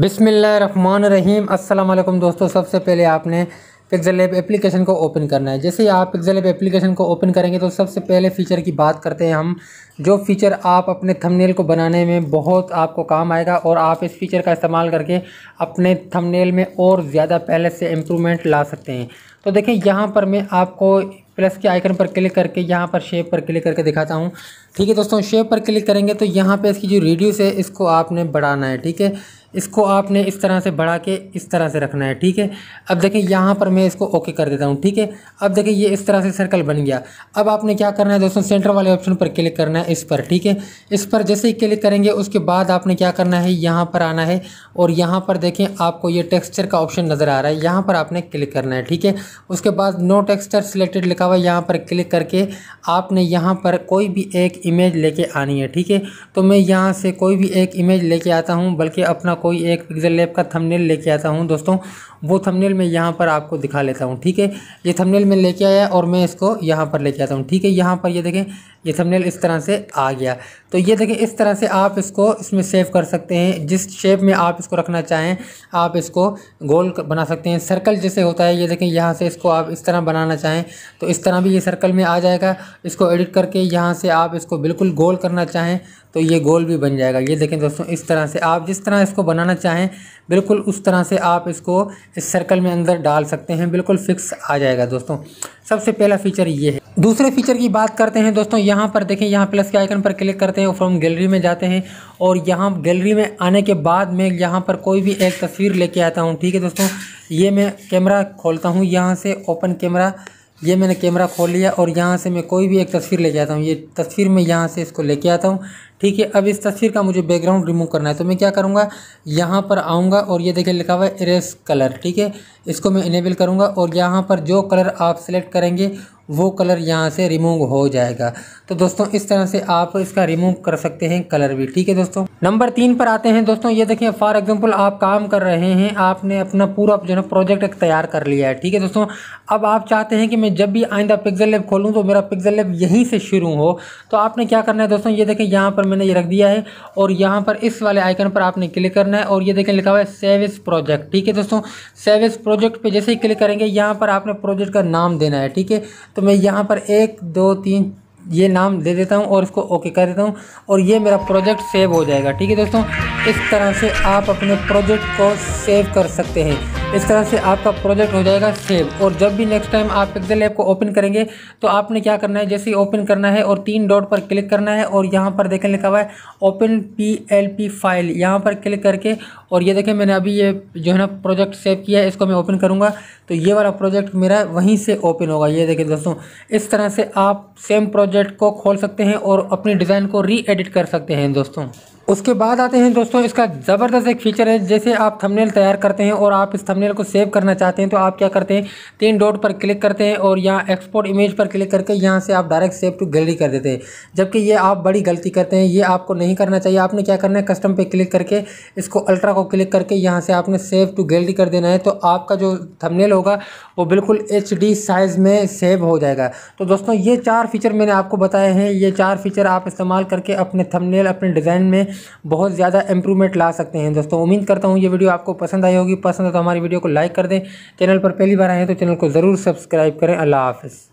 बिसमीम् अल्लाम दोस्तों सबसे पहले आपने पिक्सल लैब एप्लीकेशन को ओपन करना है जैसे ही आप पिक्जल एप एप्लीकेशन को ओपन करेंगे तो सबसे पहले फ़ीचर की बात करते हैं हम जो फ़ीचर आप अपने थंबनेल को बनाने में बहुत आपको काम आएगा और आप इस फीचर का इस्तेमाल करके अपने थंबनेल में और ज़्यादा पहले से इम्प्रूवमेंट ला सकते हैं तो देखें यहाँ पर मैं आपको प्लस के आइकन पर क्लिक करके यहाँ पर शेप पर क्लिक करके दिखाता हूँ ठीक है दोस्तों शेप पर क्लिक करेंगे तो यहाँ पर इसकी जो रेडियस है इसको आपने बढ़ाना है ठीक है इसको आपने इस तरह से बढ़ा के इस तरह से रखना है ठीक है अब देखें यहाँ पर मैं इसको ओके कर देता हूँ ठीक है अब देखें ये इस तरह से सर्कल बन गया अब आपने क्या करना है दोस्तों सेंटर वाले ऑप्शन पर क्लिक करना है इस पर ठीक है इस पर जैसे ही क्लिक करेंगे उसके बाद आपने क्या करना है यहाँ पर आना है और यहाँ पर देखें आपको ये टेक्स्चर का ऑप्शन नज़र आ रहा है यहाँ पर आपने क्लिक करना है ठीक है उसके बाद नो टेक्स्चर सिलेक्टेड लिखा हुआ यहाँ पर क्लिक करके आपने यहाँ पर कोई भी एक इमेज लेके आनी है ठीक है तो मैं यहाँ से कोई भी एक इमेज लेके आता हूँ बल्कि अपना कोई एक पिक्सल लैब का थंबनेल लेके आता हूँ दोस्तों वो थंबनेल मैं यहाँ पर आपको दिखा लेता हूँ ठीक है ये थंबनेल मैं लेके आया और मैं इसको यहाँ पर लेके आता हूँ ठीक है यहाँ पर ये देखें ये थंबनेल इस तरह से आ गया तो ये देखें इस तरह से आप इसको इसमें सेव कर सकते हैं जिस शेप में आप इसको रखना चाहें आप इसको गोल बना सकते हैं सर्कल जैसे होता है ये देखें यहाँ से इसको आप इस तरह बनाना चाहें तो इस तरह भी ये सर्कल में आ जाएगा इसको एडिट करके यहाँ से आप इसको बिल्कुल गोल करना चाहें तो ये गोल भी बन जाएगा ये देखें दोस्तों इस तरह से आप जिस तरह इसको बनाना चाहें बिल्कुल उस तरह से आप इसको इस सर्कल में अंदर डाल सकते हैं बिल्कुल फिक्स आ जाएगा दोस्तों सबसे पहला फीचर ये है दूसरे फीचर की बात करते हैं दोस्तों यहाँ पर देखें यहाँ प्लस के आइकन पर क्लिक करते हैं फ्रॉम गैलरी में जाते हैं और यहाँ गैलरी में आने के बाद मैं यहाँ पर कोई भी एक तस्वीर लेके आता हूँ ठीक है दोस्तों ये मैं कैमरा खोलता हूँ यहाँ से ओपन कैमरा ये मैंने कैमरा खोल लिया और यहाँ से मैं कोई भी एक तस्वीर लेके आता हूँ ये तस्वीर मैं यहाँ से इसको लेके आता हूँ ठीक है अब इस तस्वीर का मुझे बैकग्राउंड रिमूव करना है तो मैं क्या करूँगा यहाँ पर आऊँगा और ये देखिए लिखा हुआ है इरेस कलर ठीक है इसको मैं इनेबल करूँगा और यहाँ पर जो कलर आप सेलेक्ट करेंगे वो कलर यहाँ से रिमूव हो जाएगा तो दोस्तों इस तरह से आप इसका रिमूव कर सकते हैं कलर भी ठीक है दोस्तों नंबर तीन पर आते हैं दोस्तों ये देखिए फॉर एग्जांपल आप काम कर रहे हैं आपने अपना पूरा जो है प्रोजेक्ट तैयार कर लिया है ठीक है दोस्तों अब आप चाहते हैं कि मैं जब भी आइंदा पिक्जल लेब खोलूँ तो मेरा पिक्जल लेब यहीं से शुरू हो तो आपने क्या करना है दोस्तों ये देखें यहाँ पर मैंने ये रख दिया है और यहाँ पर इस वाले आइकन पर आपने क्लिक करना है और ये देखें लिखा हुआ है सेविस प्रोजेक्ट ठीक है दोस्तों सेविस प्रोजेक्ट पर जैसे ही क्लिक करेंगे यहाँ पर आपने प्रोजेक्ट का नाम देना है ठीक है तो मैं यहाँ पर एक दो तीन ये नाम दे देता हूँ और इसको ओके कर देता हूँ और ये मेरा प्रोजेक्ट सेव हो जाएगा ठीक है दोस्तों इस तरह से आप अपने प्रोजेक्ट को सेव कर सकते हैं इस तरह से आपका प्रोजेक्ट हो जाएगा सेव और जब भी नेक्स्ट टाइम आप पिक्सल ऐप को ओपन करेंगे तो आपने क्या करना है जैसे ही ओपन करना है और तीन डॉट पर क्लिक करना है और यहाँ पर देखें लिखा हुआ है open P L P file यहाँ पर क्लिक करके और ये देखें मैंने अभी ये जो है ना प्रोजेक्ट सेव किया है इसको मैं ओपन करूँगा तो ये वाला प्रोजेक्ट मेरा वहीं से ओपन होगा ये देखें दोस्तों इस तरह से आप सेम प्रोजेक्ट को खोल सकते हैं और अपनी डिज़ाइन को री एडिट कर सकते हैं दोस्तों उसके बाद आते हैं दोस्तों इसका ज़बरदस्त एक फीचर है जैसे आप थंबनेल तैयार करते हैं और आप इस थंबनेल को सेव करना चाहते हैं तो आप क्या करते हैं तीन डॉट पर क्लिक करते हैं और यहाँ एक्सपोर्ट इमेज पर क्लिक करके यहाँ से आप डायरेक्ट सेव टू गैलरी कर देते हैं जबकि ये आप बड़ी गलती करते हैं ये आपको नहीं करना चाहिए आपने क्या करना है कस्टम पर क्लिक करके इसको अल्ट्रा को क्लिक करके यहाँ से आपने सेव टू गैलरी कर देना है तो आपका जो थमनेल होगा वो बिल्कुल एच साइज़ में सेव हो जाएगा तो दोस्तों ये चार फीचर मैंने आपको बताए हैं ये चार फीचर आप इस्तेमाल करके अपने थमनेल अपने डिज़ाइन में बहुत ज़्यादा इंप्रूवमेंट ला सकते हैं दोस्तों उम्मीद करता हूँ ये वीडियो आपको पसंद आई होगी पसंद है तो हमारी वीडियो को लाइक कर दें चैनल पर पहली बार आए हैं तो चैनल को ज़रूर सब्सक्राइब करें अल्लाह हाफ़